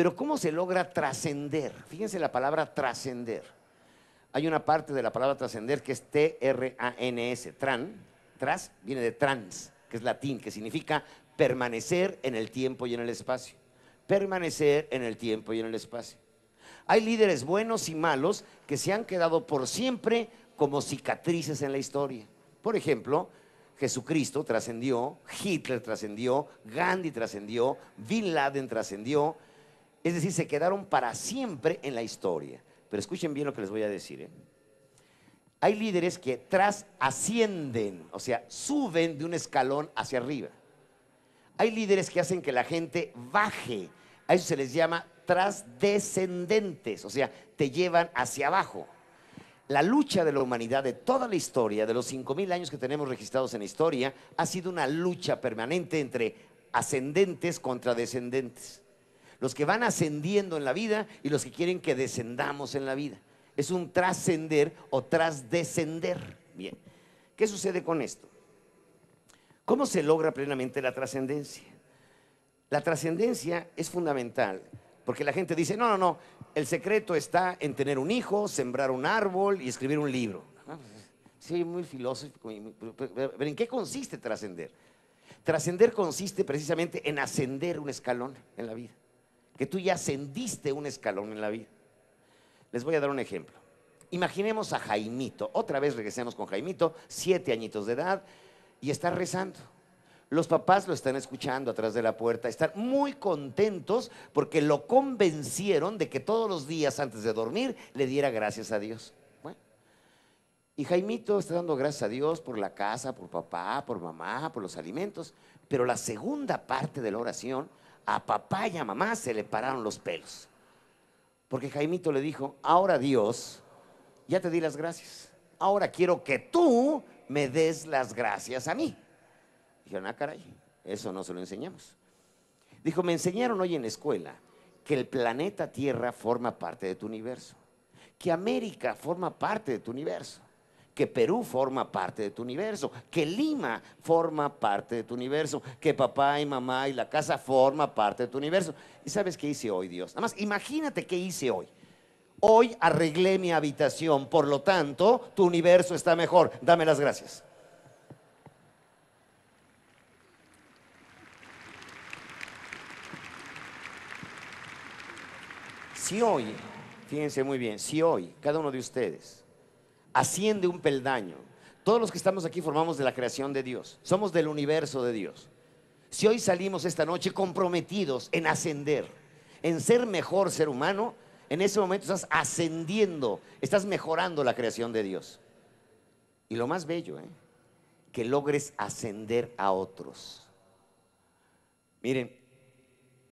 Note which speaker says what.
Speaker 1: Pero ¿cómo se logra trascender? Fíjense la palabra trascender. Hay una parte de la palabra trascender que es T-R-A-N-S, tran. Tras viene de trans, que es latín, que significa permanecer en el tiempo y en el espacio. Permanecer en el tiempo y en el espacio. Hay líderes buenos y malos que se han quedado por siempre como cicatrices en la historia. Por ejemplo, Jesucristo trascendió, Hitler trascendió, Gandhi trascendió, Bin Laden trascendió, es decir, se quedaron para siempre en la historia. Pero escuchen bien lo que les voy a decir. ¿eh? Hay líderes que tras ascienden, o sea, suben de un escalón hacia arriba. Hay líderes que hacen que la gente baje. A eso se les llama descendentes o sea, te llevan hacia abajo. La lucha de la humanidad de toda la historia, de los 5.000 años que tenemos registrados en la historia, ha sido una lucha permanente entre ascendentes contra descendentes los que van ascendiendo en la vida y los que quieren que descendamos en la vida. Es un trascender o trasdescender. Bien, ¿qué sucede con esto? ¿Cómo se logra plenamente la trascendencia? La trascendencia es fundamental, porque la gente dice, no, no, no, el secreto está en tener un hijo, sembrar un árbol y escribir un libro. Pues, sí, muy filosófico, pero ¿en qué consiste trascender? Trascender consiste precisamente en ascender un escalón en la vida que tú ya ascendiste un escalón en la vida. Les voy a dar un ejemplo. Imaginemos a Jaimito, otra vez regresemos con Jaimito, siete añitos de edad, y está rezando. Los papás lo están escuchando atrás de la puerta, están muy contentos porque lo convencieron de que todos los días antes de dormir le diera gracias a Dios. y Jaimito está dando gracias a Dios por la casa, por papá, por mamá, por los alimentos, pero la segunda parte de la oración a papá y a mamá se le pararon los pelos. Porque Jaimito le dijo, ahora Dios, ya te di las gracias. Ahora quiero que tú me des las gracias a mí. Dijeron, ah, caray, eso no se lo enseñamos. Dijo, me enseñaron hoy en la escuela que el planeta Tierra forma parte de tu universo, que América forma parte de tu universo, que Perú forma parte de tu universo, que Lima forma parte de tu universo, que papá y mamá y la casa forma parte de tu universo. ¿Y sabes qué hice hoy, Dios? Nada más, imagínate qué hice hoy. Hoy arreglé mi habitación, por lo tanto, tu universo está mejor. Dame las gracias. Si hoy, fíjense muy bien, si hoy cada uno de ustedes asciende un peldaño. Todos los que estamos aquí formamos de la creación de Dios, somos del universo de Dios. Si hoy salimos esta noche comprometidos en ascender, en ser mejor ser humano, en ese momento estás ascendiendo, estás mejorando la creación de Dios. Y lo más bello, ¿eh? que logres ascender a otros. Miren,